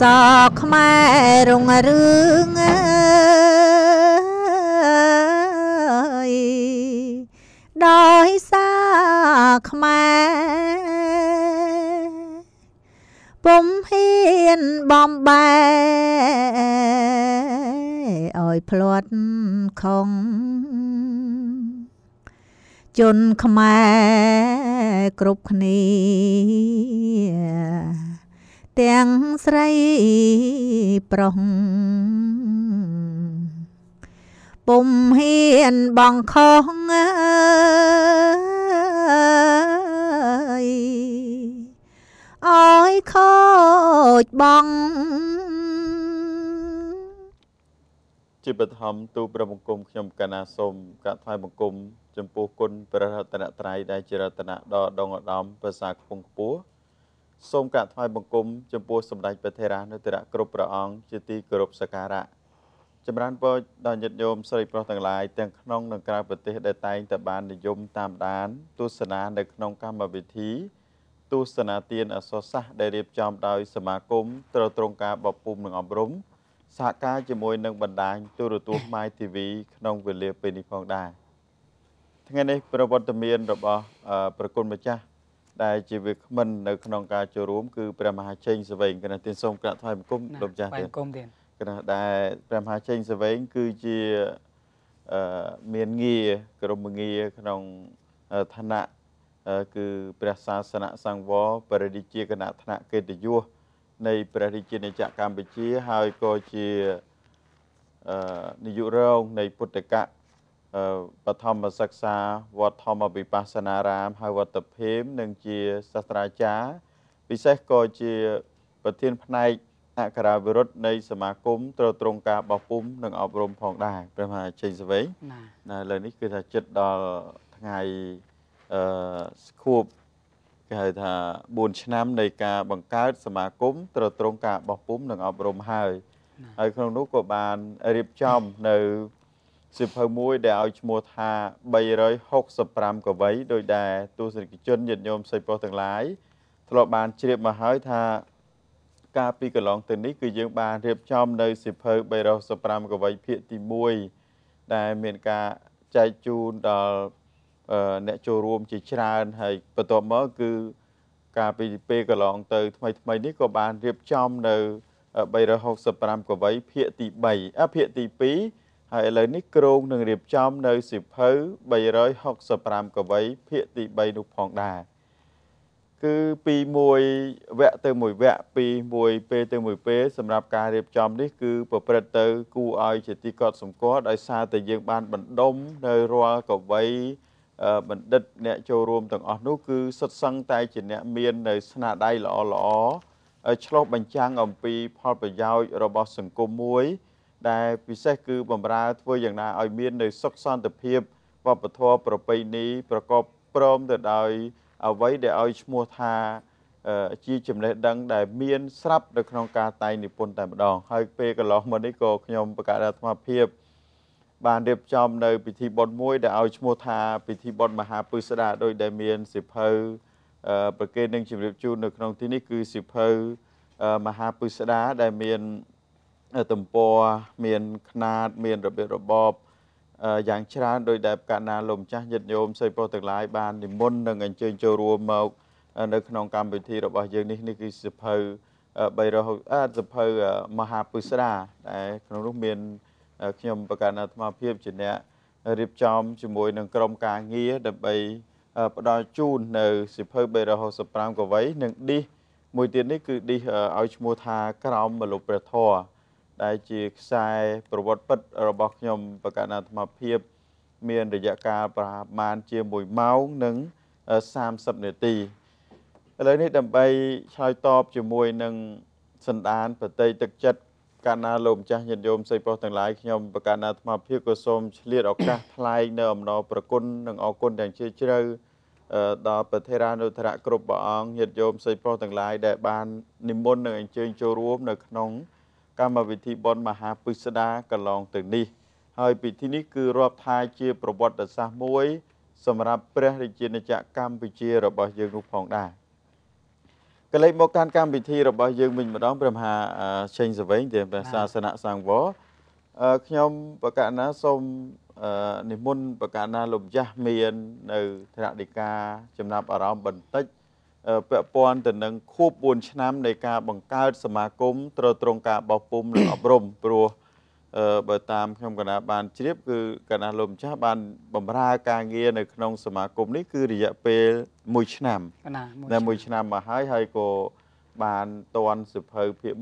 សខ្មែររុងរឿងអើយដោយសារខ្មែរពុំហ៊ានបំបែឲ្យផ្លាត់ខំជនខ្មែរគ្រប់គ្នាទាំងស្រីប្រុសពុំហ៊ានបងខងអើយអើយខូចបងជាបឋមទូប្រមង្គមខ្ញុំកណាសូមកាត់ថ្លៃបង្គំចំពោះគុណព្រះរតនត្រ័យដែលជារតនៈដ៏ដងឧត្តមប្រសាខ្ពងខ្ពស់សូមក្រាបថ្វាយបង្គំចំពោះសម្ដេចព្រះថេរានុតិរៈគ្រប់ព្រះអង្គជាទីគោរពសក្ការៈចម្រើនពរដល់ញាតិញោមស្រីប្រុសទាំងឡាយទាំងក្នុងនិងក្រៅប្រទេសដែលតែងតែបាននិយមតាមដានទស្សនានៅក្នុងកម្មវិធីទស្សនាទានអសរសាស្ត្រដែលរៀបចំដោយសមាគមត្រួតត្រងការបពុំនិងអប់រំសហការជាមួយនឹងបណ្ដាញទូរទស្សន៍ My TV ក្នុងវេលាពេលនេះផងដែរថ្ងៃនេះប្រវត្តិមានរបស់ ប្រគុណម្ចាស់ដែលជាវាគ្មិននៅក្នុងការចូលរួមគឺព្រះមហាជ័យសវែងគណៈទានសូមក្រាបថ្វាយបង្គំលោកចាស់ទៀតបង្គំទៀតគណៈដែលព្រះមហាជ័យសវែងគឺជាអឺមានងារក្រុមងារក្នុងឋានៈគឺព្រះសាសនៈសង្វរបរិជាគណៈឋានៈកិត្តិយសនៃព្រះរាជាណាចក្រកម្ពុជាហើយក៏ជាអឺនាយករងនៃពុទ្ធកៈបឋមសិក្សាវត្តធម្មវិបស្សនារាម ហើយវត្តភេមនិងជាសាស្ត្រាចារ្យពិសេសក៏ជាប្រធានផ្នែកអក្ខរាវិរុទ្ធនៃសមាគមត្រូវត្រង់ការបោះពុំនិងអប់រំផងដែរព្រះមហាចេញសវេណាលើនេះគឺថាចិត្តដល់ថ្ងៃអឺស្គូបគេហៅថា4ឆ្នាំនៃការបង្កើតសមាគមត្រូវត្រង់ការបោះពុំនិងអប់រំហើយហើយក្នុងនោះក៏បានរៀបចំនៅសិភៅមួយដែលឲ្យឈ្មោះថា365កវីដោយដែលទស្សនិកជនញាតិញោមសិស្សប្រុសទាំងឡាយធ្លាប់បានជ្រាបមកហើយថា កាលពីកន្លងទៅនេះគឺយើងបានរៀបចំនៅសិភៅ365កវីភាគទី1ដែលមានការចែកជូនដល់អ្នកចូលរួមជាច្រើនហើយបន្ទាប់មកគឺកាលពីពេលកន្លងទៅ ថ្មីថ្មីនេះក៏បានរៀបចំនៅ365កវី ភាគទី3អភាគទី2ហើយឥឡូវនេះក្រងនឹងរៀបចំនៅសិភៅ365កវី ភាគទី3នោះផងដែរគឺពីមួយវគ្គទៅមួយវគ្គពីមួយពេលទៅមួយពេលសម្រាប់ការរៀបចំនេះ គឺ ប្រព្រឹត្តទៅគួរឲ្យជាទីកត់សម្គាល់ដោយសារតែយើងបានបណ្ដុំនៅរាល់កវីបណ្ឌិតអ្នកចូលរួមទាំងអស់នោះគឺសុទ្ធសឹងតែ ជាអ្នកមាននៅស្នាដៃល្អល្អឆ្លុះបញ្ចាំងអំពីផលប្រយោជន៍របស់សង្គមមួយដែលពិសេសគឺបំរើធ្វើយ៉ាងណាឲ្យមាននៅសុខសន្តិភាពវប្បធម៌ប្រពៃណីប្រកបព្រមទៅដោយអ្វីដែលឲ្យឈ្មោះថាជាចំណេះដឹងដែលមានស្រាប់នៅក្នុងការតែងនិពន្ធតែម្ដងហើយពេលកន្លងមកនេះក៏ខ្ញុំប្រកាសអាត្មាភាព បានរៀបចំ នៅ ពិធីបុណ្យមួយដែលឲ្យឈ្មោះថាពិធីបុណ្យមហាពុស្ដាដោយដែលមានសិភៅប្រគេននឹងជម្រាបជូននៅក្នុងទីនេះគឺសិភៅមហាពុស្ដាដែលមានទំព័រមានຂណាតមានរបៀបរបបយ៉ាងច្រើនដោយដែលកាលណាលោកម្ចាស់ញាតិញោមសិស្សប្រុសទាំងឡាយបាននិមន្តនិងអញ្ជើញចូលរួមមកនៅក្នុងកម្មវិធីរបស់យើងនេះនេះគឺសិភៅ360អាសិភៅមហាពុស្រាដែល ក្នុងនោះមានខ្ញុំប្រកាសអាត្មាភាពជាអ្នករៀបចំជាមួយនឹងក្រុមការងារដើម្បីផ្ដល់ជូននៅសិភៅ365កវី និងឌីសមួយទៀតនេះគឺឌីសឲ្យឈ្មោះថាក្រោមមលុបព្រះធរដែលជាខ្សែប្រវត្តិពិតរបស់ខ្ញុំ បកណាអាត្មាភាពមានរយៈកាលប្រហែលជា1ម៉ោងនិង30នាទីឥឡូវនេះដើម្បីឆ្លើយតបជាមួយនឹងសន្តានប្រតិទឹកចិត្តកាលណាលោកម្ចាស់ញាតិញោមសិស្សប្រុសទាំងឡាយខ្ញុំបកណាអាត្មាភាពក៏សូមឆ្លៀតឱកាសថ្លែងនៅអំណរប្រគុណនិងអរគុណយ៉ាងជ្រាលជ្រៅដល់ប្រធារានុធរៈគ្រប់ព្រះអង្គញាតិញោមសិស្សប្រុសទាំងឡាយដែលបាននិមន្តនិងអញ្ជើញចូលរួមនៅក្នុងកម្មវិធីបន់មហាពិស្ដាកន្លងទៅនេះហើយពិធីនេះគឺរាប់ថាជាប្រវត្តិសាស្ត្រមួយ សម្រាប់ព្រះរាជាណាចក្រកម្ពុជារបស់យើងនោះផងដែរកលេចមកកាន់កម្មវិធីរបស់យើងវិញម្ដងព្រះមហាសេងសវែងទេព្រះសាសនៈសង្វរខ្ញុំបកណាសូមនិមន្តបកណាលោកម្ចាស់មាននៅថ្នាក់ដឹកការចំណាប់អារម្មណ៍បន្តិចពាក់ព័ន្ធទៅនឹងខួប4ឆ្នាំនៃការបង្កើតសមាគមត្រូវត្រង់ការបោះពុំនិងអប់រំព្រោះបើតាមខ្ញុំកណាបានជ្រាបគឺកណាលោកម្ចាស់បានបម្រើការងារនៅក្នុង សមាគមនេះគឺរយៈពេល1ឆ្នាំតែ1ឆ្នាំមកហើយហើយក៏បានតន់សិភៅភាគ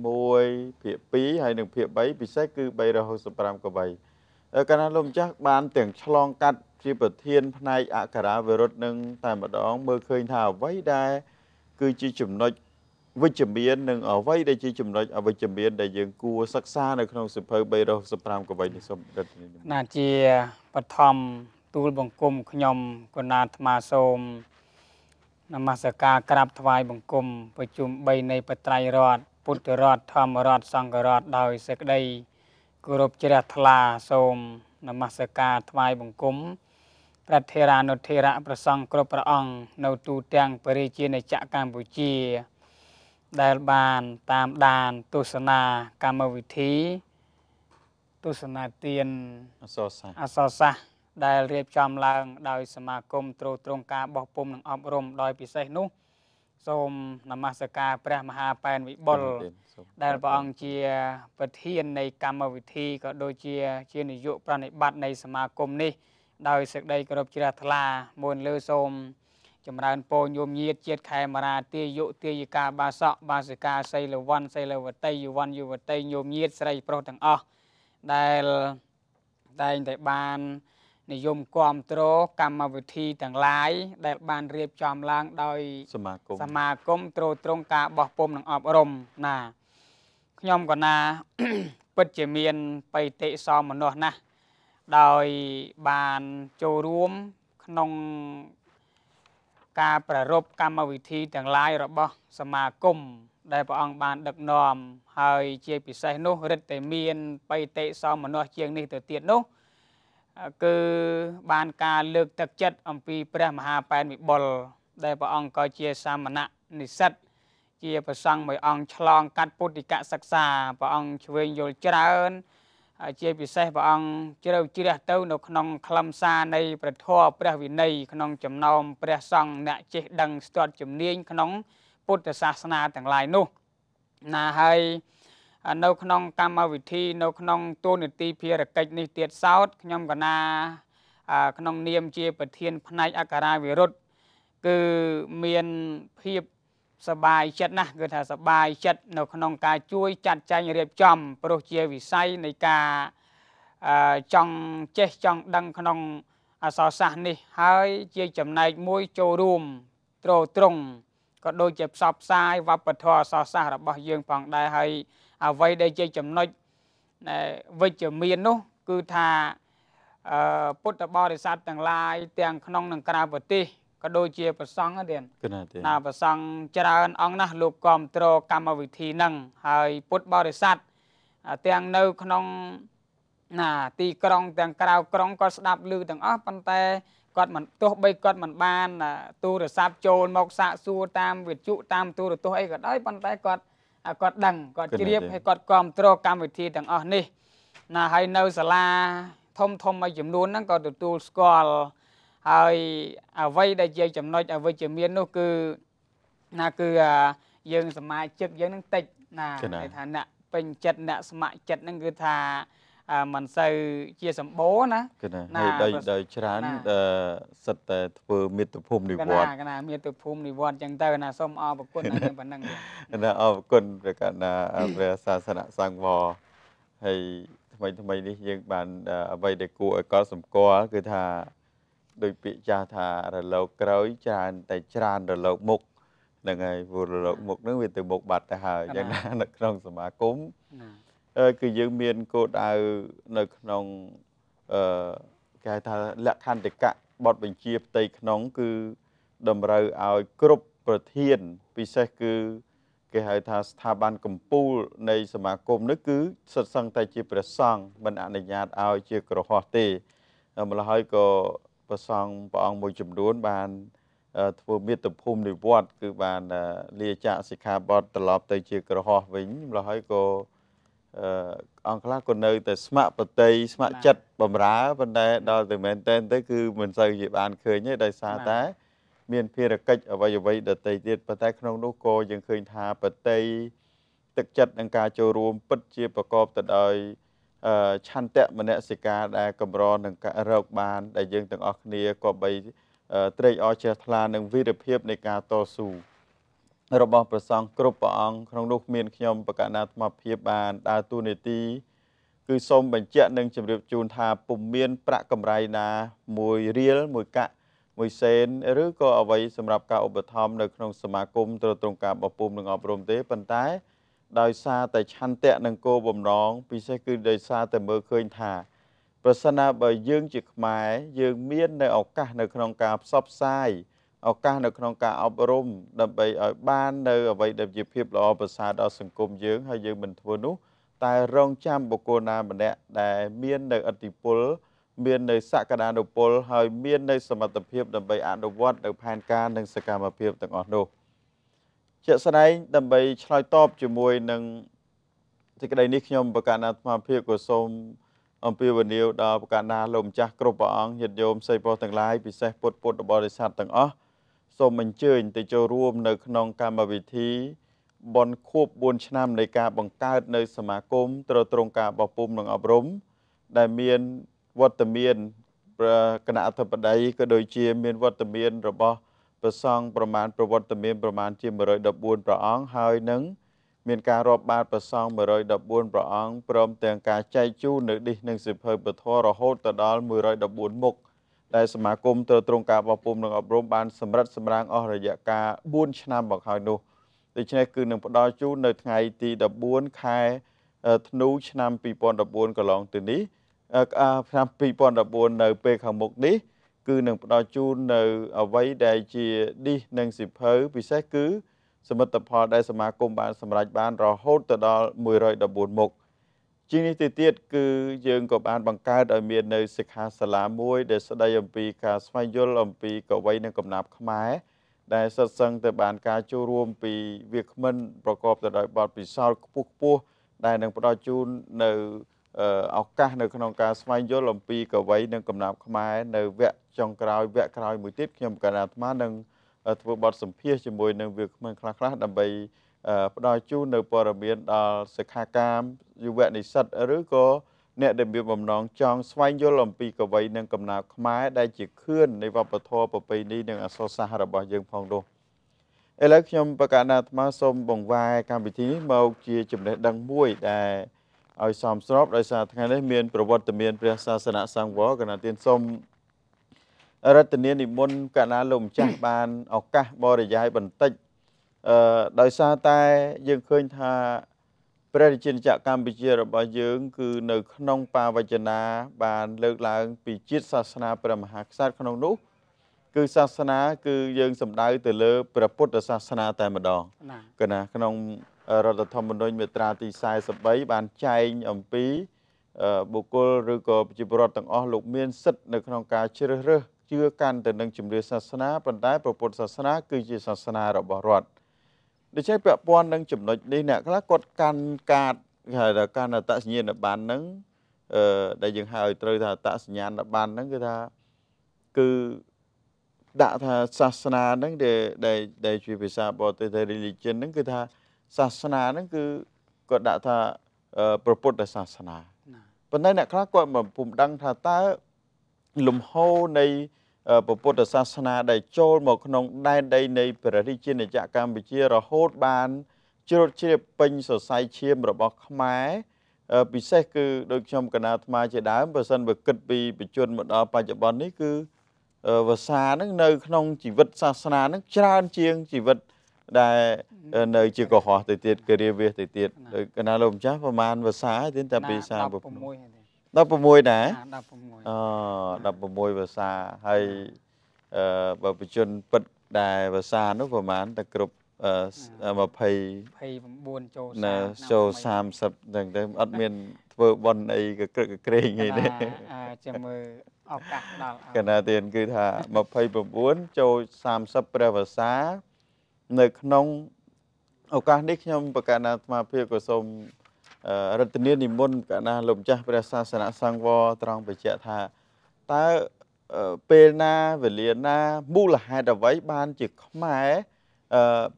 1ភាគ2ហើយនិងភាគ3ពិសេសគឺ365កវីកណាលោកម្ចាស់បាន ទាំងឆ្លងកាត់ជាប្រធានផ្នែកអក្ខារាវិរុទ្ធនឹងតែម្ដងមើលឃើញថាអ្វីដែលគឺជាចំណុចវិជ្ជមាននិងអ្វីដែលជាចំណុចអវិជ្ជមានដែលយើងគួរសិក្សានៅក្នុងសិភៅ365កវីនេះសូមដិតណាជាបឋមទូលបង្គំខ្ញុំកណាអាត្មាសូមនមស្ការក្រាបថ្វាយបង្គំប្រជុំ3នៃបត្រៃរដ្ឋពុទ្ធរដ្ឋធម្មរដ្ឋសង្ឃរដ្ឋដោយសេចក្តីគោរពជ្រះថ្លាសូម នមស្ការថ្វាយបង្គំប្រធារានុធិរៈប្រសង់គ្រប់ព្រះអង្គនៅទូទាំងពរិជានៃចក្រកម្ពុជា ដែលបានតាមដានទស្សនាកម្មវិធីទស្សនាទានអសរសាស្ត្រអសរសាស្ត្រដែលរៀបចំឡើង ដោយ សមាគមត្រួតត្រងការបោះពុំនិងអប់រំដោយពិសេសនោះ សូម នមស្ការព្រះមហាប៉ែនវិបុលដែលព្រះអង្គជាប្រធាននៃ កម្មវិធីក៏ដូចជាជានាយកប្រណិប័តនៃសមាគមនេះដោយសេចក្តីគោរពជ្រះថ្លាមុនលើសូមចម្រើនពរញោមញាតជាតិខេមរាទាយុទាយិកាបាសកបាសិកាសីលវ័នសីលវតីយុវ័នយុវតីញោមញាត ស្រីប្រុសទាំងអស់ដែលតែងតែបាននិយមគ្រប់គ្រងកម្មវិធីទាំងឡាយដែល បានរៀបចំឡើង ដោយ សមាគមសមាគមត្រួតត្រងការបោះពុំនិងអប់រំណាខ្ញុំក៏ណាពិតជាមានបៃតិសមមនុស្សណាស់ដោយបានចូលរួមក្នុងការប្រារព្ធកម្មវិធីទាំងឡាយរបស់ សមាគមដែលព្រះអង្គបានដឹកនាំហើយជាពិសេសនោះ រិទ្ធិមានបៃតិសមនោះជាងនេះទៅទៀតនោះ គឺបានការលើកទឹកចិត្តអំពី ព្រះមហាប៉ែនវិបុលដែលព្រះអង្គក៏ជាសាមណនិស្សិតជាប្រសង់មួយអង្គឆ្លងកាត់ពុទ្ធិកសិក្សាព្រះអង្គឆ្វេងយល់ច្រើនជាពិសេសព្រះអង្គជ្រៅជ្រះទៅនៅក្នុងខ្លឹមសារនៃព្រះធម៌ព្រះ វិន័យក្នុងចំណោមព្រះសង្ឃអ្នកចេះដឹងស្ទាត់ជំនាញក្នុងពុទ្ធសាសនាទាំងឡាយនោះណាហើយនៅក្នុងកម្មវិធី នៅក្នុងទូនីតិភារកិច្ចនេះទៀតសោតខ្ញុំកណា ក្នុងនាមជាប្រធាន ផ្នែកអក្ការវិរុទ្ធគឺមានភាពសបាយចិត្តណាស់គឺថាសបាយចិត្ត នៅក្នុងការជួយចាត់ចែងរៀបចំព្រោះជាវិស័យនៃការចង់ចេះចង់ដឹងក្នុង អសរសាស្ត្រនេះហើយជាចំណែកមួយចូលរួម ត្រត្រង់ក៏ដូចជាផ្សព្វផ្សាយវប្បធម៌អសរសាស្ត្ររបស់ យើងផងដែរហើយអ្វីដែលជាចំណុចវិជ្ជមាននោះ គឺថាពុទ្ធបរិស័ទទាំងឡាយទាំងក្នុងនិងក្រៅប្រទេសក៏ដូចជាប្រសង់ទៀតណាប្រសង់ច្រើនអង្គណាស់លោកគ្រប់គ្រងកម្មវិធីហ្នឹងហើយពុទ្ធបរិស័ទទាំងនៅក្នុងណាទីក្រុងទាំងក្រៅក្រុងក៏ស្ដាប់ឮទាំងអស់ប៉ុន្តែគាត់មិនទោះបីគាត់មិនបាន ទូរស័ព្ទចូលមកសាកសួរតាមវិទ្យុតាមទូរទស្សន៍អីក៏ដោយប៉ុន្តែគាត់គាត់ដឹងគាត់ជ្រាបហើយគាត់គ្រប់គ្រងកម្មវិធីទាំងអស់នេះណាហើយនៅសាលា ធំធំមួយចំនួនហ្នឹងក៏ទទួលស្គាល់ហើយអ្វីដែលជាចំណុចអវិជ្ជមាននោះគឺណាគឺយើងសមាជិកយើងនឹងតិច ណាគេថាអ្នកពេញចិត្តអ្នកស្ម័គ្រចិត្តនឹងគឺថាមិនសូវជាសម្បូរណាណាដោយដោយច្រើនសិតតែធ្វើមាតុភូមិនិវត្តណាណាមាតុភូមិនិវត្តចឹងទៅណាសូមអរគុណណាប៉ុណ្ណឹងណាអរគុណព្រះកណ្ណាព្រះសាសនៈសង្ឃវហើយថ្មីថ្មីនេះយើង បានអ្វីដែលគួរឲ្យកត់សម្គាល់គឺថាដោយពាក្យចាស់ថារលកក្រោយច្រើនតែច្រើនរលក មុខហ្នឹងហើយព្រោះរលកមុខហ្នឹងវាទៅមុខបាត់ទៅហើយយ៉ាងណានៅក្នុងសមាគមគឺយើងមានគោលដៅនៅក្នុងអឺគេហៅថាលក្ខន្តិកៈបទបញ្ជាផ្ទៃក្នុង គឺតម្រូវឲ្យគ្រប់ប្រធាន ពិសេសគឺគេហៅថាស្ថាប័នកម្ពុជានៃ សមាគមនោះគឺសិតសឹងតែជាព្រះសង្ឃមិនអនុញ្ញាតឲ្យជា ក្រហោះទេម្ល៉េះហើយក៏ព្រះសង្ឃព្រះអង្គមួយចំនួនបាន ធ្វើមេត្តាភូមិនិវត្ត គឺបានលាចាកសិក្ខាបទត្រឡប់ទៅជាក្រហោះវិញម្ល៉េះហើយក៏អង្គខ្លះក៏នៅតែស្ម័គ្រប្រតិស្ម័គ្រចិត្តបំរើប៉ុន្តែដល់តែមែនតែនទៅគឺមិនសូវជាបានឃើញទេដោយសារតែ មានភារកិច្ចអ្វីអ្វីដតីទៀតប៉ុន្តែក្នុងនោះក៏យើងឃើញថាប្រតិទឹកចិត្តនឹងការចូលរួមពិតជាប្រកបទៅដោយឆន្ទៈមនសិការដែលកម្រនឹងរកបាន ដែលយើងទាំងអស់គ្នាក៏បីត្រេកអរជ្រះថ្លានឹងវីរភាពនៃការតស៊ូរបស់ព្រះសង្ឃគ្រប់ព្រះអង្គក្នុងនោះមានខ្ញុំបកណាអាត្មភាពបានដើរតួនាទី គឺសូមបញ្ជាក់និងជម្រាបជូនថាពុំមានប្រាក់កម្រៃណា1រៀល1កាក់1សេនឬក៏អ្វីសម្រាប់ការឧបត្ថម្ភនៅក្នុងសមាគមទ្រទ្រង់ការបពុំនិងអប់រំទេប៉ុន្តែដោយសារតែឆន្ទៈនិងគោបំណងពិសេសគឺដោយសារតែមើលឃើញថាប្រសិនណាបើយើងជាខ្មែរយើងមាននៅឱកាសនៅក្នុងការផ្សព្វផ្សាយឱកាសនៅក្នុងការអប់រំ ដើម្បីឲ្យបាននៅអ្វីដែលជាភាពល្អប្រសើរដល់សង្គមយើងហើយយើងមិនធ្វើនោះតែរងចាំបុគ្គលណាម្នាក់ដែលមាននៅឥទ្ធិពលមាននៅសក្តានុពលហើយមាននៅសមត្ថភាពដើម្បីអនុវត្តនៅផែនការនិងសកម្មភាពទាំងអស់នោះ។ជាក់ស្ដែងដើម្បីឆ្លើយតបជាមួយនឹងសេចក្តីនេះខ្ញុំប្រកាសអាត្មាភាពក៏សូមអំពាវនាវដល់ប្រកាសណាលោកម្ចាស់គ្រប់ព្រះអង្គញាតិយោមសិស្សប្រុសទាំងឡាយពិសេសពុទ្ធពុទ្ធបរិស័ទទាំងអស់សូមអញ្ជើញទៅចូលរួមនៅក្នុងកម្មវិធី បនខួប4ឆ្នាំនៃការបង្កើតនៅ សមាគមត្រត្រង់ការបោះពុំនិងអប់រំដែលមានវត្តមានគណៈអធិបតីក៏ដូចជាមានវត្តមានរបស់ព្រះសង្ឃប្រមាណប្រវត្តិមានប្រមាណជា114ព្រះអង្គហើយនឹងមានការរាប់បាតព្រះសង្ឃ114ព្រះអង្គព្រមទាំងការចែកជូននៅឌីសនិងសិភើពធរហូតទៅដល់114មុខដែលសមាគមត្រូវត្រង់ការបោះពុំនិងអប់រំបានសម្រិតសម្រាំងអស់រយៈកាល4ឆ្នាំមកហើយនោះដូច្នេះគឺនឹងផ្ដល់ជូននៅថ្ងៃទី14ខែធ្នូឆ្នាំ2014កន្លងទៅនេះឆ្នាំ2014នៅពេលខាងមុខនេះគឺនឹងផ្ដល់ជូននៅអ្វីដែលជាឌីសនិងសិភៅពិសេសគឺ សមិទ្ធផលដែលសមាគមបានសម្រេចបានរហូតទៅដល់114មុខជាងនេះទៅទៀតគឺយើងក៏បានបង្កើតឲ្យមាននៅសិក្ខាសាលាមួយដែលស្ដីអំពីការស្វែងយល់អំពីកវីនិងកំណាព្យខ្មែរដែលសិស្សសឹងទៅបានការចូលរួមពីវាគ្មិន ប្រកបទៅដោយបទពិសោធន៍ខ្ពស់ខ្ពស់ដែលនឹងផ្ដល់ជូននៅឱកាសនៅក្នុងការស្វែងយល់អំពីកវីនិងកំណាព្យខ្មែរនៅវគ្គចុងក្រោយវគ្គក្រោយមួយទៀតខ្ញុំកណាអាត្មានឹងធ្វើបទសម្ភាសជាមួយនឹងវាគ្មិនខ្លះៗដើម្បីផ្ដល់ជូននៅព័ត៌មានដល់សិក្ខាកាមយុវនិស្សិតឬក៏អ្នកដែលមានបំណងចង់ស្វែងយល់អំពីកវីនិងកំណាព្យខ្មែរដែលជាខឿននៃវប្បធម៌ប្រពៃណីនិងអក្សរសាស្ត្ររបស់យើងផងនោះឥឡូវខ្ញុំបកណ្ណាអាត្មាសូមបង្វែរកម្មវិធីនេះមកជាចំណេះដឹងមួយដែលឲ្យសមស្របដោយសារថ្ងៃនេះមានប្រវត្តិមានព្រះសាសនាសង្វរគណៈទានសូមរតនានិមន្តកណាលោកម្ចាស់បានឱកាសបរិយាយបន្តិចអឺដោយសារតែយើងឃើញថាព្រះរាជាណាចក្រកម្ពុជារបស់យើង គឺនៅក្នុង បាវចនាបាន លើកឡើងពីជាតិសាសនាព្រះមហាក្សត្រក្នុងនោះ គឺសាសនា គឺយើងសំដៅទៅលើព្រះពុទ្ធសាសនាតែម្ដងគណាក្នុងរដ្ឋធម្មនុញ្ញមាត្រាទី43បានចែងអំពីបុគ្គលឬក៏ប្រជាពលរដ្ឋទាំងអស់លោកមានសិទ្ធិនៅក្នុងការជ្រើសរើសជឿកាន់ទៅនឹងជំនឿសាសនាប៉ុន្តែព្រះពុទ្ធសាសនាគឺជាសាសនារបស់រដ្ឋដូច្នេះពាក់ព័ន្ធនឹងចំណុចនេះអ្នកខ្លះគាត់កាន់កាតគេហៅថាកាន់អត្តសញ្ញាណប័ណ្ណហ្នឹងអឺដែលយើងហៅត្រូវថាអត្តសញ្ញាណប័ណ្ណហ្នឹងគឺថាគឺដាក់ថាសាសនាហ្នឹងដែលដែលជាភាសាបរទេស religion ហ្នឹងគឺថាសាសនាហ្នឹងគឺគាត់ដាក់ថាប្រពុទ្ធសាសនាប៉ុន្តែអ្នកខ្លះគាត់មិនពុំដឹងថាតើលំហូរនៃព្រះពុទ្ធសាសនា ដែលចូលមកក្នុងដែនដីនៃព្រះរាជាណាចក្រកម្ពុជារហូតបានជ្រុតជ្រាបពេញសរសៃឈាមរបស់ខ្មែរពិសេសគឺដូចខ្ញុំកណាអាត្មាជាដើមបើសិនបើគិតពីបច្ចុប្បន្នមកដល់បច្ចុប្បន្ននេះគឺវសានឹងនៅ ក្នុងជីវិតសាសនានឹងច្រើនជាងជីវិតដែលនៅជាកុហកទៅទៀតគិរិវាសទៅទៀតដូចកណាលោកម្ចាស់ប្រហែលភាសាហើយទៀតតែពី36 16ដែរ16អូ16ភាសាហើយអឺបើបជនពិតដែលភាសានោះប្រហែលតែគ្រប់20 29ចូល30ចូល30ហ្នឹងទៅអត់មានធ្វើប៉ុនអីកក្រឹកក្រែងអីទេចាំមើលឱកាសដល់កណ្ដាលទៀតគឺថា29ចូល30ព្រះវសានៅក្នុងឱកាសនេះខ្ញុំប្រកាសណាអាត្មាភាពក៏សូមរតនានិមន្តប្រកាសណាលោកម្ចាស់ព្រះសាសនាសង្វរត្រង់បញ្ជាក់ថាតើពេលណាវេលាណាមូលហេតុអ្វីបានជាខ្មែរ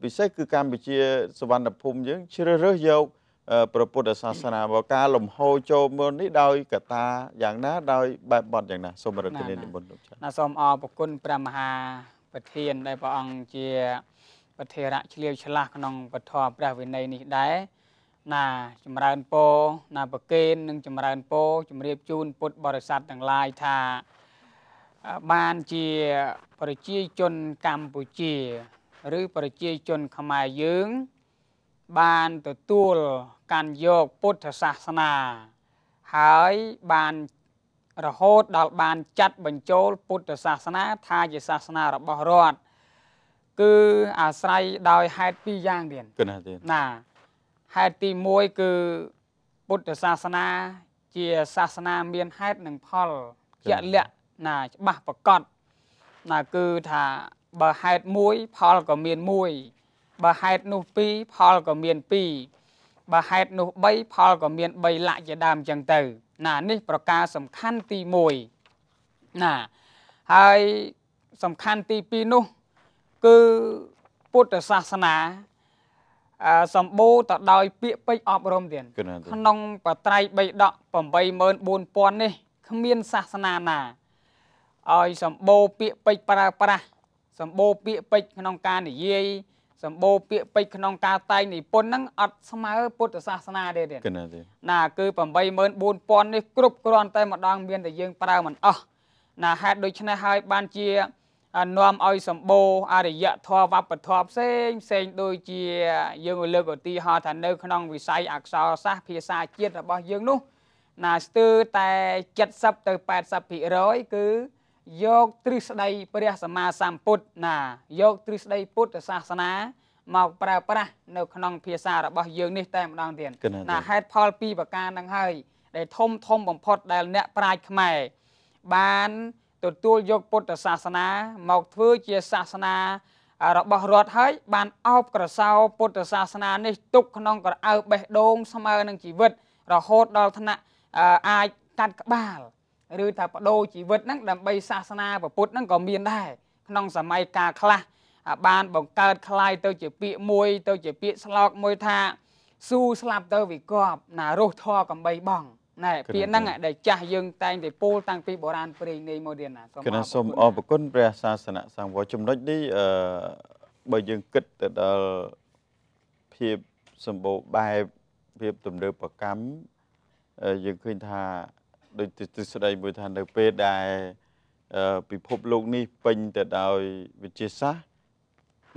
ពិសេសគឺកម្ពុជា សវណ្ណភូមិយើង ជ្រើសរើសយកព្រះពុទ្ធសាសនាមកការលំហូរចូលមុននេះដោយកតាយ៉ាងណាដោយបែបបទយ៉ាងណាសូមរតនានិមន្តលោកចា៎ណាសូមអរគុណព្រះមហាប្រធានដែលព្រះអង្គជាប្រធារៈឆ្លៀវឆ្លាស់ក្នុងពធព្រះវិន័យនេះដែរណាចម្រើនពរណាប្រកេននិងចម្រើនពរជម្រាបជូនពុទ្ធបរិស័ទទាំងឡាយថា បានជាប្រជាជនកម្ពុជាឬប្រជាជនខ្មែរយើង បានទទួលកាន់យកពុទ្ធសាសនាហើយបានរហូតដល់បានចាត់បញ្ចូលពុទ្ធសាសនា ថាជាសាសនារបស់រដ្ឋគឺអាស្រ័យដោយហេតុពីរយ៉ាងទៀតគឺណាទៀតណាហេតុទី1គឺពុទ្ធសាសនា ជាសាសនាមានហេតុនិងផលជាក់លាក់ណាច្បាស់ប្រកបណាគឺថាបើហេតុមួយផលក៏មានមួយបើហេតុនោះ2ផលក៏មាន2បើហេតុនោះ3ផលក៏មាន3លក្ខជាដើមចឹងទៅ ណា នេះប្រការសំខាន់ទី1ណាហើយសំខាន់ទី2នោះគឺពុទ្ធសាសនាសម្បូរទៅដោយពាក្យពេចអប់រំទៀតក្នុងបត្រៃ3ដក84000នេះគ្មានសាសនាណាឲ្យសម្បូរពាក្យពេចប្រើប្រាស់សម្បូរពាក្យពេចក្នុងការ និយាយសម្បូរពាក្យពេចក្នុងការតែងនិពន្ធហ្នឹងអត់ស្មើ ពុទ្ធសាសនាទេទៀតណាគឺ84000នេះគ្រប់គ្រាន់តែម្ដង មានតែយើងប្រើមិនអស់ណាហេតុដូច្នេះហើយបានជានាំឲ្យសម្បូរអរិយធម៌វប្បធម៌ផ្សេងផ្សេងដូចជាយើងលើកឧទាហរណ៍ថានៅក្នុង វិស័យអក្សរសាស្ត្រភាសាជាតិរបស់យើងនោះណាស្ទើរតែ70ទៅ80%គឺយកទ្រឹស្ដីព្រះសម្មាសម្ពុទ្ធណា យកទ្រឹស្ដីពុទ្ធសាសនាមកប្រើប្រាស់នៅក្នុងភាសារបស់យើងនេះតែម្ដងទៀតណាហេតុផលពីរប្រការហ្នឹងហើយដែលធំធំបំផុតដែលអ្នកប្រាជ្ញខ្មែរបានទទួលយកពុទ្ធសាសនាមកធ្វើជាសាសនារបស់រដ្ឋហើយ បានអោបក្រសោពុទ្ធសាសនា នេះទុកក្នុង ក្រអៅបេះដូងស្មើនឹងជីវិត រហូតដល់ថ្នាក់អាចកាត់ក្បាលឬថាបដូរជីវិតហ្នឹងដើម្បីសាសនាពុទ្ធហ្នឹងក៏មានដែរក្នុងសម័យកាលខ្លះ បានបង្កើតคล้ายទៅជាពាក្យមួយ ទៅជាពាក្យស្លោកមួយថាស៊ូស្លាប់ទៅវិកប់ណារស់ធေါ်កំបីបងណែពាក្យហ្នឹងដែលចាស់យើងតែងតែពោលតាំងពីបុរាណព្រេងនៃមករៀនណាសូមគណៈសូមអរគុណព្រះសាសនាសង្វរចំណុចនេះអឺបើយើងគិតទៅដល់ភាពសម្បូរបែបភាពទំនើបកម្មយើងឃើញថាដូចទិសដីមួយថានៅពេលដែលពិភពលោកនេះពេញទៅដោយវិទ្យាសាស្ត្រ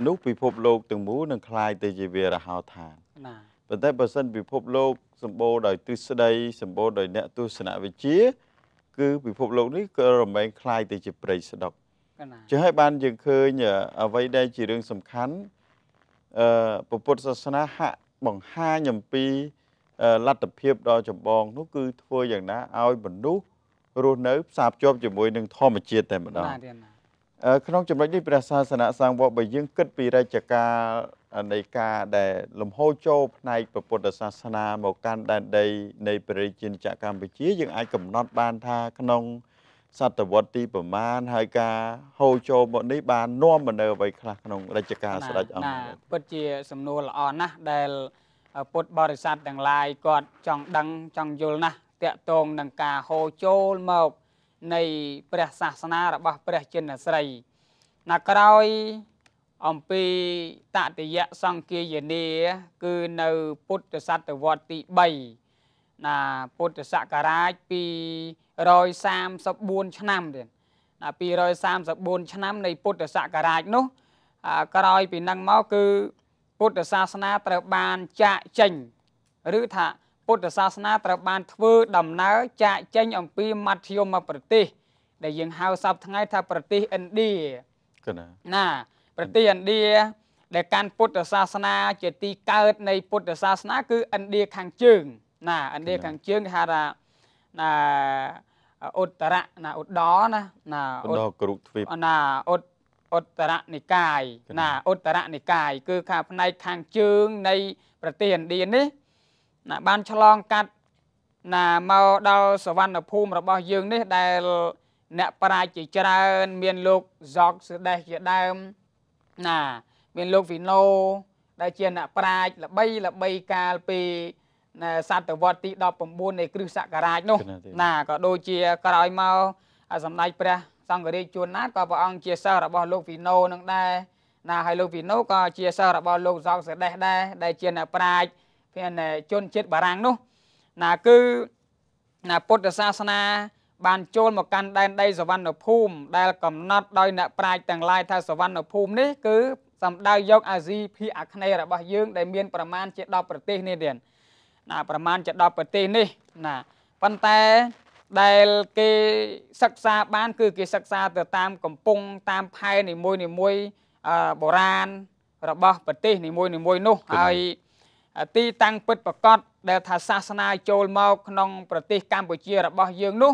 នោះពិភពលោកទាំងមូលនឹងคล้ายទៅជាវារហោឋានណាប៉ុន្តែបើសិនពិភពលោកសម្បូរដោយទ្រឹស្ដីសម្បូរដោយអ្នកទស្សនវិជ្ជា គឺពិភពលោកនេះក៏រមែងคล้ายទៅជាព្រៃស្ដុកចឹងហើយបានយើងឃើញអ្វីដែលជារឿងសំខាន់អឺពុទ្ធសាសនាហាក់បង្ហាញអំពីលទ្ធភាពដ៏ចម្បង នោះគឺធ្វើយ៉ាងណាឲ្យមនុស្សរស់នៅផ្សារភ្ជាប់ជាមួយនឹងធម្មជាតិតែម្ដងក្នុងចំណុចនេះព្រះសាសនាសាងវកបើយើងគិតពីរជ្ជកាលនៃការដែលលំហូរចូលផ្នែកពុទ្ធសាសនាមកកាន់ដែនដីនៃប្រជាជាតិកម្ពុជាយើងអាចកំណត់បានថាក្នុងសតវត្សទីប្រមាណហើយការហូរចូលមកនេះបាននាំមកនៅអ្វីខ្លះក្នុងរជ្ជកាលស្ដេចអង្គពិតជាសំណួរល្អណាស់ដែលពុទ្ធបរិស័ទទាំងឡាយគាត់ចង់ដឹងចង់យល់ណាស់តាក់ទងនឹងការហូរចូលមកនៃព្រះសាសនារបស់ព្រះចិនស្រីណាក្រោយអំពីតតិយសង្គាយនីគឺនៅពុទ្ធសតវត្សទី3ណាពុទ្ធសករាជ234ឆ្នាំទៀតណា234ឆ្នាំនៃពុទ្ធសករាជនោះ ក្រោយពីនឹងមកគឺពុទ្ធសាសនាត្រូវបានចាកចេញឬថាពុទ្ធសាសនាត្រូវបានធ្វើដំណើរចាកចេញអំពីមធ្យមប្រទេសដែលយើងហៅសពថ្ងៃថាប្រទេសឥណ្ឌាណាប្រទេសឥណ្ឌាដែលកាន់ពុទ្ធសាសនា ជាទីកើត នៃពុទ្ធសាសនាគឺឥណ្ឌាខាងជើងណាឥណ្ឌាខាងជើងគេហៅថាណាឧត្តរណាឧត្តរណាណាឧត្តរគ្រុទ្វីបណាឧត្តឧត្តរនិកាយណាឧត្តរនិកាយ គឺខាងផ្នែកខាងជើងនៃប្រទេសឥណ្ឌានេះ ណាបានឆ្លងកាត់ណាមកដល់សវណ្ណភូមិរបស់យើងនេះ ដែលអ្នកប្រាជ្ញជាច្រើនមានលោកហ្សកសេដេសជាដើមណាមានលោកវីណូដែលជាអ្នកប្រាជ្ញល្បីល្បីកាលពីសតវត្សទី19នៃគ្រិស្តសករាជនោះណាក៏ដូចជាក្រោយមកសម្ដេចព្រះ សង្ឃរាជជួនណាតក៏ព្រះអង្គជាសិស្សរបស់លោកវីណូនឹងដែរណាហើយលោកវីណូក៏ជាសិស្សរបស់លោកសោកសេដេសដែរដែលជាអ្នកប្រាជ្ញភានជនជាតិបារាំងនោះ ណាគឺណាពុទ្ធសាសនាបានចូលមកកាន់ដែនដីសវណ្ណភូមិដែលកំណត់ដោយអ្នកប្រាជ្ញទាំងឡាយថាសវណ្ណភូមិនេះគឺសំដៅយកអាស៊ីភាគអាគ្នេយ៍របស់យើងដែលមានប្រមាណជា10ប្រទេសនេះទៀតណាប្រមាណជា10ប្រទេសនេះណាប៉ុន្តែដែលគេសិក្សាបាន គឺគេសិក្សាទៅតាមកំពង់តាមផែនីមួយនីមួយបុរាណរបស់ប្រទេសនីមួយនីមួយ នោះហើយទីតាំងពិតប្រកបដែលថាសាសនាចូលមកក្នុងប្រទេសកម្ពុជារបស់យើងនោះ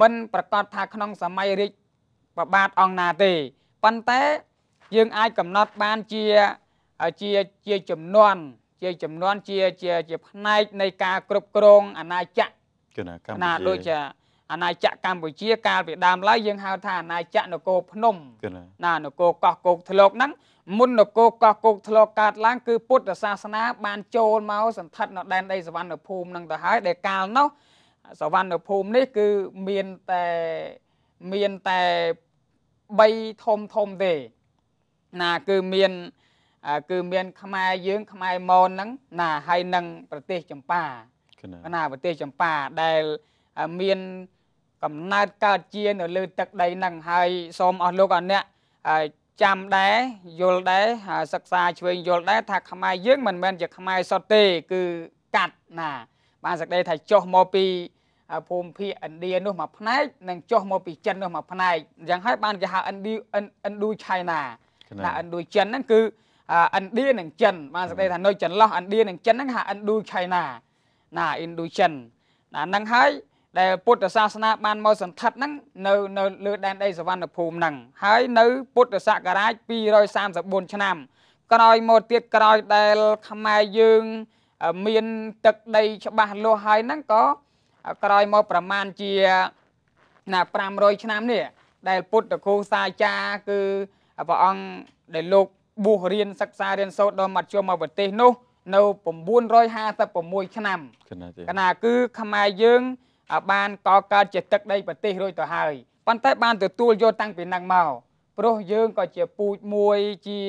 មិនប្រកាសថាក្នុង សម័យរាជបបាទអង្គណាទេប៉ុន្តែយើងអាចកំណត់បានជាជាជាចំនួនជាចំនួនជាជាជាផ្នែកនៃការគ្រប់គ្រងអាណាចក្រណាកម្ពុជាណាដូចជាអាណាចក្រកម្ពុជា កាលពីដើមឡើយយើងហៅថាអាណាចក្រនគរភ្នំណានគរកោះគោកធ្លកហ្នឹងមុននគរកោះគោកធ្លកកើតឡើងគឺពុទ្ធសាសនាបានចូលមកសន្ធិដ្ឋនៅដែនដីសវណ្ណភូមិហ្នឹងទៅហើយដែលកាលនោះសវណ្ណភូមិនេះគឺមានតែមានតែ3ធំធំទេ ណាគឺមានគឺមាន ខ្មែរយើង ខ្មែរម៉នហ្នឹងណាហើយនឹងប្រទេសចម្ប៉ាណាប្រទេសចម្ប៉ាដែលមានកំណើតកើតជានៅលើទឹកដីហ្នឹងហើយសូមអស់លោកអអ្នកចាំដែរយល់ដែរសិក្សាឆ្វេងយល់ដែរថាខ្មែរយើងមិនមែនជាខ្មែរសុទ្ធទេ គឺកាត់ណាបានសេចក្តីថាចុះមកពីភូមិភាគឥណ្ឌានោះមួយផ្នែកនិងចុះមកពីចិននោះមួយផ្នែកអញ្ចឹងហើយបានគេហៅឥណ្ឌាឥណ្ឌូឆៃណាណាឥណ្ឌូចិនហ្នឹងគឺឥណ្ឌានិងចិនបានសេចក្តីថានៅចន្លោះឥណ្ឌានិងចិនហ្នឹងហៅឥណ្ឌូឆៃណាណាឥណ្ឌូចិនណាហ្នឹងហើយ ដែលពុទ្ធសាសនាបានមកសន្ធិដ្ឋហ្នឹងនៅនៅលើដែនដីសវណ្ណភូមិហ្នឹងហើយនៅពុទ្ធសករាជ234ឆ្នាំ ក្រោយមកទៀតក្រោយដែលខ្មែរយើងមាន ទឹកដី ច្បាស់លាស់ហើយហ្នឹងក៏ក្រោយមកប្រមាណជាណា500ឆ្នាំនេះដែលពុទ្ធគូសាចារគឺព្រះអង្គដែលលោកបួសរៀនសិក្សារៀនសូត្រដល់មជ្ឈមប្រទេស នោះ នៅ956ឆ្នាំកណាគឺ ខ្មែរយើងបានកកើតជាទឹកដីប្រទេសរួចទៅហើយប៉ុន្តែបានទទួលយកតាំងពីនឹងមកព្រោះយើងក៏ជាពូជមួយជា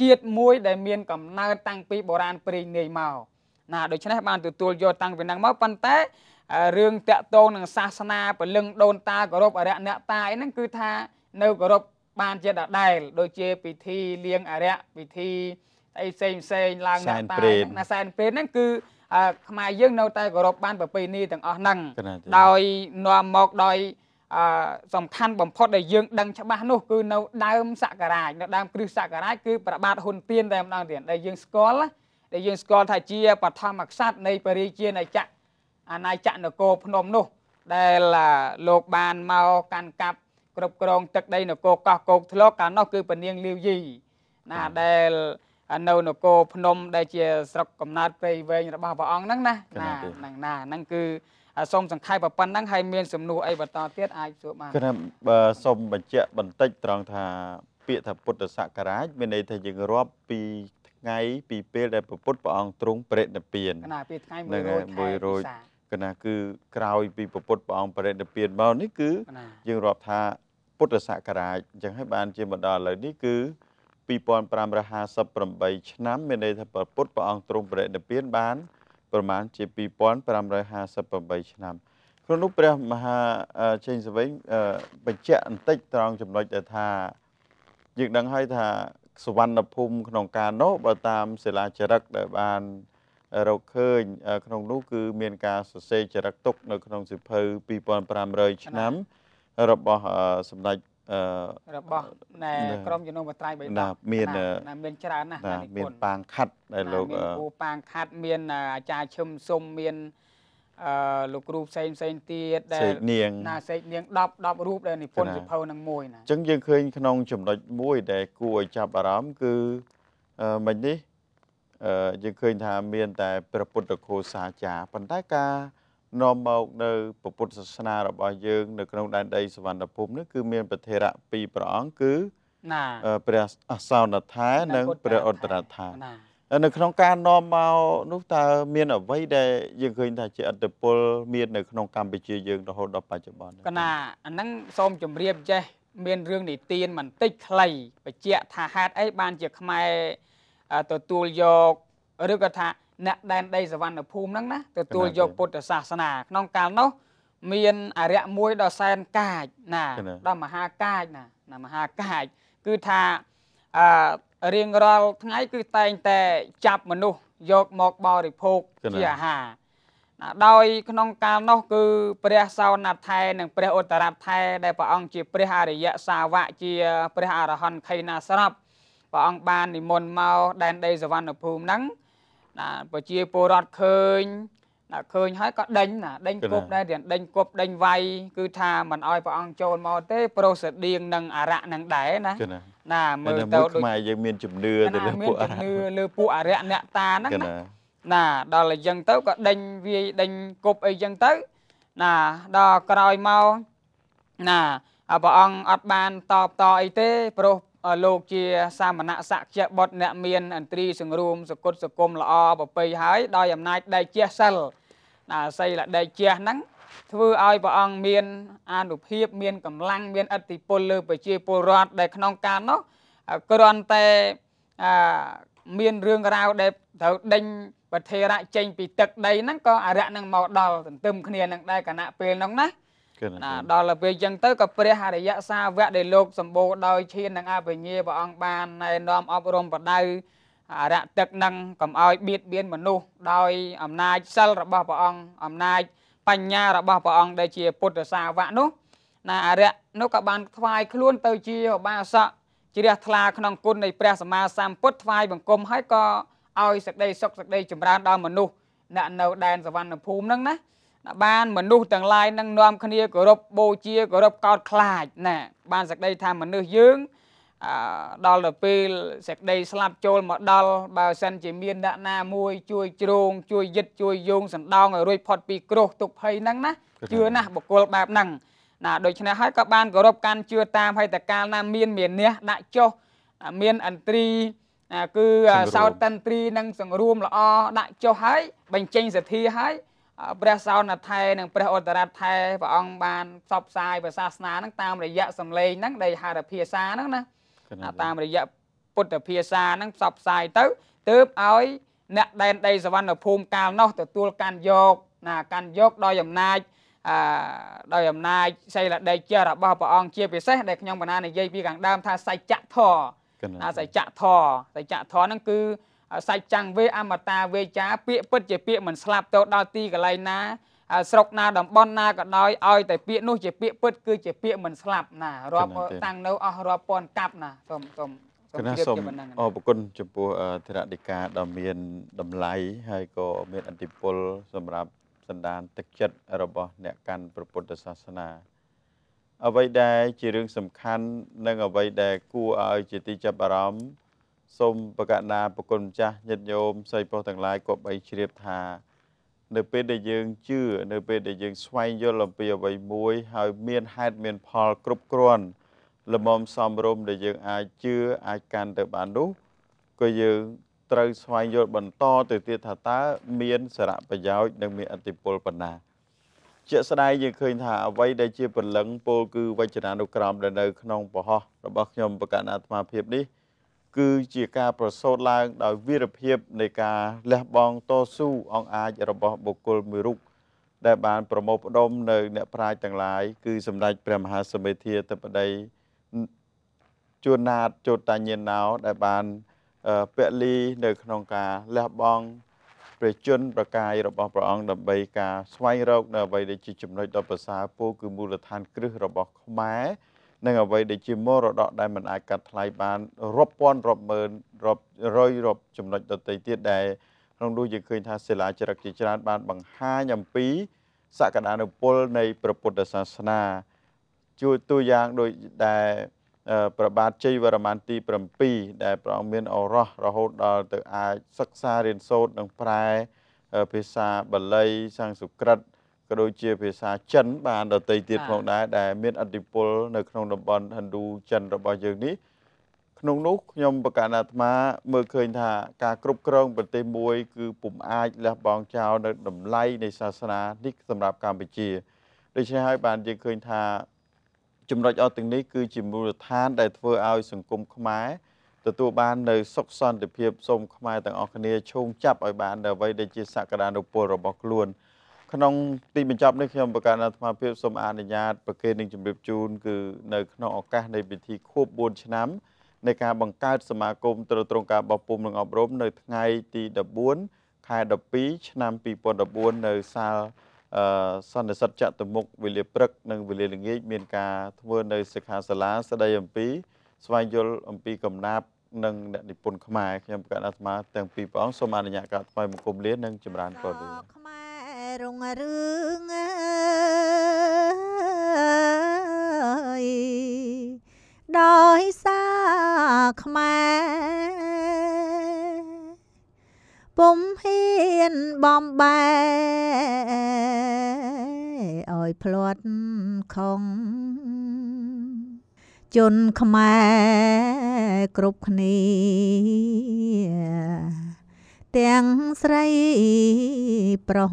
ជាតិមួយ ដែលមាន កំណើតតាំងពីបុរាណព្រេងនាយមកណាដូច្នេះបានទទួលយកតាំងពីហ្នឹងមកប៉ុន្តែរឿងតាក់ទងនឹងសាសនាពលឹងដូនតាគោរពអរិយអ្នកតាអីហ្នឹងគឺថានៅគោរពបានជាដដែលដូចជាពិធីលៀងអរិយពិធីអីផ្សេងផ្សេងឡើងអ្នកតាណាសែនពេលហ្នឹងគឺខ្មែរយើង នៅតែគោរពបាន ប្រពៃណីទាំងអស់ហ្នឹងដោយនាំមកដោយអឺសំខាន់បំផុតដែលយើងដឹងច្បាស់នោះគឺនៅដើមសករាជនៅដើមគ្រិស្តសករាជគឺប្របាទហ៊ុនទៀនតែម្ដងទៀតដែលយើងស្គាល់ណាដែលយើងស្គាល់ថាជាបឋមក្សត្រនៃពរាជាណាចក្រអាណាចក្រនគរភ្នំនោះដែលលោកបានមកកាន់កាប់គ្រប់គ្រងទឹកដីនគរកោះគោក ធ្លកកាលនោះគឺពនាងលាវយីណាដែលនៅនគរភ្នំ ដែលជា ស្រុកកំណើតព្រៃវែងរបស់ព្រះអង្គហ្នឹងណាណាហ្នឹងណាហ្នឹងគឺសូមសង្ខេបប៉ុណ្ណឹងហើយមានសំណួរអីបន្តទៀតអាចសួរបានគឺបើសូមបញ្ជាក់បន្តិចត្រង់ថាពាក្យថាពុទ្ធសករាជមានន័យថាយើងរាប់ពីថ្ងៃពីពេលដែលពុទ្ធព្រះអង្គទ្រង់ប្រេតពៀនណាពីថ្ងៃ100ខែកណាគឺក្រោយពីពុទ្ធព្រះអង្គប្រេតពៀនមកនេះគឺ យើងរាប់ថាពុទ្ធសករាជអញ្ចឹងហើយបានជាមកដល់ឥឡូវនេះគឺ2558ឆ្នាំ មានន័យថាពុទ្ធព្រះអង្គទ្រង់ប្រេតពៀនបានប្រមាណជា2558ឆ្នាំ ក្នុងនោះព្រះមហាចេញសវិញបញ្ជាក់បន្តិចត្រង់ចំណុចដែលថាយើងដឹងហើយថាសវណ្ណភូមិក្នុងការនោះបើតាមសិលាចារឹកដែលបានរកឃើញក្នុងនោះគឺមាន ការសរសេរចារឹកទុក នៅក្នុង សិភៅ2500ឆ្នាំ របស់សម្ដេចរបស់នៃក្រមជំនុំបត្រៃបៃតងមានមានច្រើនណាស់មានប៉ាងខាត់ដែលលោកមានពូប៉ាងខាត់មានអាចារ្យឈឹមសុំមានអឺលោកគ្រូផ្សេងផ្សេងទៀតដែលណាសេកនាង10 10រូបដែលនិពន្ធសិភៅនឹងមួយណាអញ្ចឹងយើងឃើញ ក្នុងចំណុចមួយដែលគួរឲ្យចាប់អារម្មណ៍គឺអឺមិននេះអឺយើងឃើញថាមាន តែព្រះពុទ្ធឃោសាចារប៉ុន្តែការនាំមកនៅពុទ្ធសាសនារបស់យើងនៅក្នុងដែនដីសវណ្ណភូមិនេះគឺមានប្រធិរៈពីរព្រះអង្គគឺណាព្រះអសោនថានិងព្រះអុត្តរថាណានៅក្នុងការនាំមកនោះតើមានអ្វីដែលយើងឃើញថាជាអត្តពលមាននៅក្នុងកម្ពុជាយើងរហូតដល់បច្ចុប្បន្នកណាអាហ្នឹងសូមជម្រាបចេះមានរឿងនីតិានបន្តិចខ្លីបញ្ជាក់ថាហេតុអីបានជាខ្មែរទទួលយកឬក៏ថាអ្នកដែនដីសវណ្ណភូមិហ្នឹងណាទទួលយកពុទ្ធសាសនា ក្នុងកាលនោះមានអរិយមួយដល់សែនកាចណាដល់មហាកាចណាណាមហាកាចគឺថាអឺរៀងរាល់ថ្ងៃគឺតែងតែចាប់មនុស្សយកមកបរិភោគជាអាហារណាដោយក្នុងកាលនោះគឺព្រះសោណថែនិងព្រះឧត្តរថែដែលព្រះអង្គជាព្រះអរិយសាវកជាព្រះអរហន្តខេណាស្រាប់ព្រះអង្គបាននិមន្តមកដែនដីសវណ្ណភូមិហ្នឹងណាប្រជាពលរដ្ឋឃើញឃើញហើយក៏ដេញណាដេញគប់ដែររៀនដេញគប់ដេញវាយគឺ ថាមិនអោយព្រះអង្គចូលមកទេប្រុសស្តៀងនិងអរិយនឹងដែរណាណាមើលទៅដូចខ្មែរយើងមានជំនឿទៅលើពួកអរិយជំនឿលើពួកអរិយអ្នកតាហ្នឹងណាណាដល់អញ្ចឹងទៅក៏ដេញវាយដេញគប់អីចឹងទៅណាដល់ក្រោយមកណាព្រះអង្គអត់បានតបតអីទេព្រោះលោកជាសាមណៈសក្យបុត្រអ្នក មានអន្ត្រីសង្រួមសគុតសគុំល្អប្រពៃហើយដោយអំណាចដែលជាសិលណាសីលដេជះហ្នឹងធ្វើឲ្យព្រះអង្គមានអនុភាពមានកម្លាំងមានអធិពលលើប្រជាពលរដ្ឋដែលក្នុងការនោះគ្រាន់តែមានរឿងរ៉ាវដែលត្រូវដេញប្រធេរៈចេញពីទឹកដីហ្នឹងក៏អរិយនឹងមកដល់ទន្ទឹមគ្នានឹងដែរគណៈពេលហ្នឹងណាណាដល់ទៅពេលអញ្ចឹងទៅក៏ព្រះអរិយសាវកដែលលោកសម្បូរដោយឈាននឹងអភិញាព្រះអង្គបានណែនាំអប់រំបដៅអរៈទឹកនឹងកំឲ្យបៀតបៀនមនុស្សដោយអំណាចសិលរបស់ព្រះអង្គអំណាចបញ្ញារបស់ព្រះអង្គដែលជាពុទ្ធសាវកនោះណាអរិយនោះក៏បានថ្វាយខ្លួនទៅជាឧបាសកជ្រះថ្លាក្នុងគុណនៃព្រះសម្មាសម្ពុទ្ធថ្វាយបង្គំហើយក៏ឲ្យសេចក្តីសុខសេចក្តីចម្រើនដល់មនុស្សអ្នកនៅដែនសវណ្ណភូមិហ្នឹងណាបានមនុស្សទាំងឡាយនឹងនាំគ្នាគោរពបូជាគោរពកោតខ្លាចណាបានសេចក្តីថាមនុស្សយើងដល់ទៅពេលសេចក្តីស្លាប់ចូលមកដល់បើសិនជាមានអ្នកណាមួយជួយជ្រោងជួយយឹតជួយយងសណ្ដោងឲ្យរួចផុតពីគ្រោះទុក្ខភ័យហ្នឹងណាជឿណាស់បុគ្គលបែបហ្នឹងណាដូច្នេះហើយក៏បានគោរពកាន់ជឿតាមហើយតកាលណា មានមានះដាក់ចុះមានអន្ត្រីគឺសោតិន្ទ្រីនឹងសង្រួមល្អដាក់ចុះហើយ បញ្ចេញសទ្ធាហើយព្រះសោណថេនិងព្រះអត្តរថេព្រះអង្គបានផ្សព្វផ្សាយព្រះសាសនាហ្នឹងតាមរយៈសម្លេងហ្នឹងដែលហៅថាភាសាហ្នឹងណាតាមរយៈពុទ្ធភាសាហ្នឹងផ្សព្វផ្សាយទៅទើបឲ្យ អ្នកដែនដីសវណ្ណភូមិកាលនោះទទួលកាន់យកណាកាន់យកដោយអំណាចអឺដោយអំណាចសិលដីជារបស់ព្រះអង្គជាពិសេសដែលខ្ញុំបាននិយាយពីខាងដើមថាសច្ចៈធរណាសច្ចៈធរសច្ចៈធរហ្នឹងគឺសច្ចੰវេអមតាវេចាពាក្យពិតជាពាក្យមិនស្លាប់ទៅដល់ទីកន្លែងណាស្រុកណាតំបន់ណាក៏ដោយឲ្យតែពាក្យនោះ ជាពាក្យពិតគឺជាពាក្យមិនស្លាប់ណារាប់តាំងនៅអស់រាប់ពាន់កាប់ណាសូមសូមគណៈសូមអរគុណចំពោះធរណិកាដ៏មានតម្លៃហើយក៏មានអធិពលសម្រាប់សន្តានទឹកចិត្តរបស់ អ្នកកាន់ព្រះពុទ្ធសាសនាអ្វីដែលជារឿងសំខាន់ និងអ្វីដែល គួរឲ្យជាទីចាប់អារម្មណ៍សូមប្រកាសណាប្រគុណម្ចាស់ញាតិញោមសិស្សប្រុសទាំងឡាយគប្បីជ្រាបថានៅពេលដែលយើងជឿនៅពេលដែលយើងស្វែងយល់អំពីអ្វីមួយហើយមានហេតុមានផលគ្រប់គ្រាន់ល្មមសមរម្យដែលយើងអាចជឿអាចកាន់ទៅបាននោះក៏យើងត្រូវស្វែងយល់បន្តទៅទៀតថាតើមានសារៈប្រយោជន៍និងមានអតិពលប៉ុណ្ណាជាក់ស្ដែងយើងឃើញថាអ្វីដែលជាពលឹងពលគឺវចនានុក្រមដែលនៅក្នុងពហោះរបស់ខ្ញុំបកណាអាត្មាភាពនេះគឺជាការប្រសូតឡើង ដោយវីរភាពនៃការលះបង់តស៊ូអង្អាចរបស់បុគ្គលមួយរូបដែលបានប្រមូលផ្ដុំនៅអ្នកប្រាជ្ញទាំងឡាយគឺសម្ដេចព្រះមហាសមិធាធិបតីជួនណាតចោតតាញាណោដែលបានពលីនៅ ក្នុងការលះបង់ព្រះជន្មប្រកាយរបស់ព្រះអង្គដើម្បីការស្វែងរក នៅអ្វីដែលជាចំណុចដ៏ប្រសើរពោលគឺមូលដ្ឋានគ្រឹះរបស់ខ្មែរនឹងអ្វីដែលជាមរតកដែលមិនអាចកាត់ថ្លៃបានរាប់ពាន់រាប់ម៉ឺនរាប់រយរាប់ចំណុចដទៃទៀតដែលក្នុងនោះយើងឃើញថាសិលាចារឹកជាច្រើនបានបង្ហាញអំពីសក្តានុពលនៃព្រះពុទ្ធសាសនា ជួយតួយ៉ាងដូចដែលព្រះបាទជ័យវរ្ម័នទី7ដែលព្រះអង្គមានអរោះរហូតដល់ទៅអាចសិក្សារៀនសូត្រនិងប្រែភាសាបាលីសំស្ក្រឹតក៏ដូចជាភាសាចិនបានដតីទៀតផងដែរដែលមានអធិពលនៅក្នុងតំបន់ហិណ្ឌូចិនរបស់យើងនេះ ក្នុងនោះខ្ញុំបកណាអាត្មាមើលឃើញថាការគ្រប់គ្រងប្រទេសមួយគឺពុំអាចលះបង់ចោលនៅតម្លៃនៃសាសនានេះសម្រាប់កម្ពុជាដូច្នេះហើយបានយើងឃើញថាចំណុចអត់ទាំងនេះគឺជាមូលដ្ឋានដែលធ្វើឲ្យសង្គមខ្មែរទទួលបាននៅសុខសន្តិភាពសូមខ្មែរទាំងអស់គ្នាឈោងចាប់ឲ្យបាននៅអ្វីដែលជាសក្តានុពលរបស់ខ្លួន។ក្នុងទីបញ្ចប់នេះខ្ញុំប្រកាសអាត្មាភាពសូមអនុញ្ញាតប្រគេននឹងជម្រាបជូនគឺនៅក្នុងឱកាសនៃពិធីខួប4ឆ្នាំនៃការបង្កើតសមាគមត្រួតត្រងការបោះពុំនិងអប់រំនៅថ្ងៃទី14ខែ12ឆ្នាំ2014នៅសាលសន្និសិទចតុមុខវេលាព្រឹក និងវេលាល្ងាចមានការធ្វើនៅសិក្ខាសាលាស្ដីអំពី ស្វែងយល់អំពីកំណាព្យនិងអ្នកនិពន្ធខ្មែរខ្ញុំប្រកាសអាត្មាទាំងពីរព្រះអង្គសូមអនុញ្ញាតកាត់ថ្មីមកគុំលាននិងចម្រើនពរវិញរុងរឿងអើយដោយសារខ្មែរពុំហ៊ានបំបែឲ្យផ្លាត់ខំជនខ្មែរគ្រប់គ្នាទាំងស្រីប្រុស